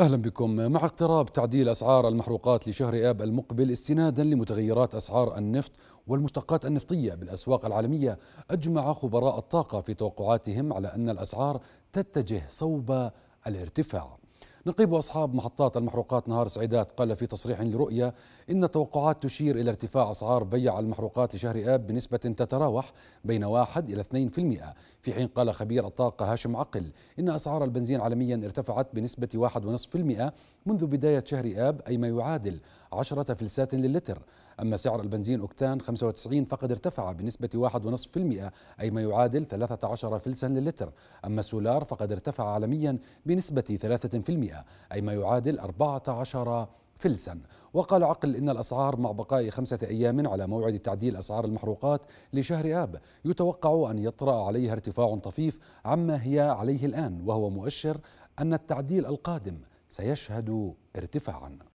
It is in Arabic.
اهلا بكم مع اقتراب تعديل اسعار المحروقات لشهر اب المقبل استنادا لمتغيرات اسعار النفط والمشتقات النفطيه بالاسواق العالميه اجمع خبراء الطاقه في توقعاتهم على ان الاسعار تتجه صوب الارتفاع نقيب أصحاب محطات المحروقات نهار سعيدات قال في تصريح لرؤية إن التوقعات تشير إلى ارتفاع أسعار بيع المحروقات لشهر آب بنسبة تتراوح بين 1 إلى 2% في حين قال خبير الطاقة هاشم عقل إن أسعار البنزين عالميا ارتفعت بنسبة 1.5% منذ بداية شهر آب أي ما يعادل 10 فلسات للتر أما سعر البنزين أكتان 95 فقد ارتفع بنسبة 1.5% أي ما يعادل 13 فلسا للتر أما السولار فقد ارتفع عالميا بنسبة 3% أي ما يعادل 14 فلسا وقال عقل إن الأسعار مع بقاء خمسة أيام على موعد تعديل أسعار المحروقات لشهر آب يتوقع أن يطرأ عليها ارتفاع طفيف عما هي عليه الآن وهو مؤشر أن التعديل القادم سيشهد ارتفاعا